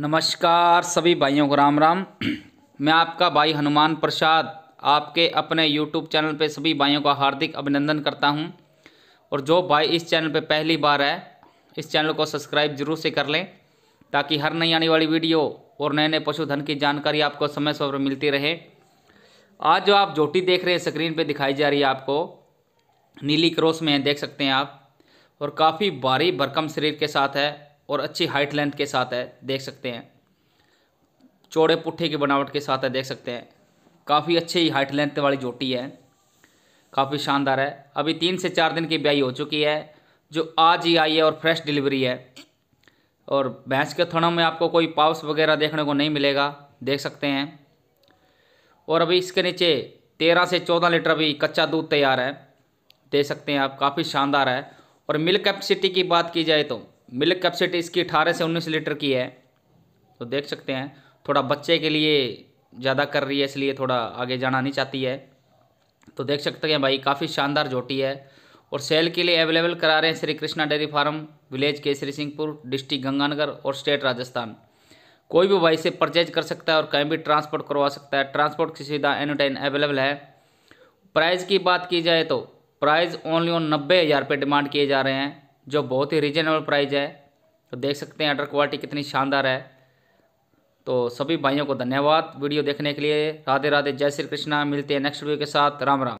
नमस्कार सभी भाइयों को राम राम मैं आपका भाई हनुमान प्रसाद आपके अपने यूट्यूब चैनल पे सभी भाइयों का हार्दिक अभिनंदन करता हूं और जो भाई इस चैनल पे पहली बार है इस चैनल को सब्सक्राइब जरूर से कर लें ताकि हर नई आने वाली वीडियो और नए नए पशुधन की जानकारी आपको समय समय पर मिलती रहे आज जो आप जोटी देख रहे हैं स्क्रीन पर दिखाई जा रही है आपको नीली क्रॉस में देख सकते हैं आप और काफ़ी भारी भरकम शरीर के साथ है और अच्छी हाइट लेंथ के साथ है देख सकते हैं चौड़े पुट्ठे की बनावट के साथ है देख सकते हैं काफ़ी अच्छी हाइट लेंथ वाली जोटी है काफ़ी शानदार है अभी तीन से चार दिन की ब्याई हो चुकी है जो आज ही आई है और फ्रेश डिलीवरी है और भैंस के थनों में आपको कोई पाउस वगैरह देखने को नहीं मिलेगा देख सकते हैं और अभी इसके नीचे तेरह से चौदह लीटर भी कच्चा दूध तैयार है देख सकते हैं आप काफ़ी शानदार है और मिल्क कैपेसिटी की बात की जाए तो मिल्क कैपेसिटी इसकी अठारह से उन्नीस लीटर की है तो देख सकते हैं थोड़ा बच्चे के लिए ज़्यादा कर रही है इसलिए थोड़ा आगे जाना नहीं चाहती है तो देख सकते हैं भाई काफ़ी शानदार झोटी है और सेल के लिए अवेलेबल करा रहे हैं Shri Krishna dairy farm village Kesarisinghpur district Ganganagar और स्टेट राजस्थान कोई भी भाई से परचेज कर सकता है और कहीं भी ट्रांसपोर्ट करवा सकता है ट्रांसपोर्ट की सुविधा एनी टाइम अवेलेबल है प्राइस की बात की जाए तो प्राइस ओनली ऑन नब्बे हज़ार रुपये डिमांड किए जा रहे हैं जो बहुत ही रीजनेबल प्राइज है तो देख सकते हैं अडर क्वालिटी कितनी शानदार है तो सभी भाइयों को धन्यवाद वीडियो देखने के लिए राधे राधे जय श्री कृष्णा मिलते हैं नेक्स्ट वीडियो के साथ राम राम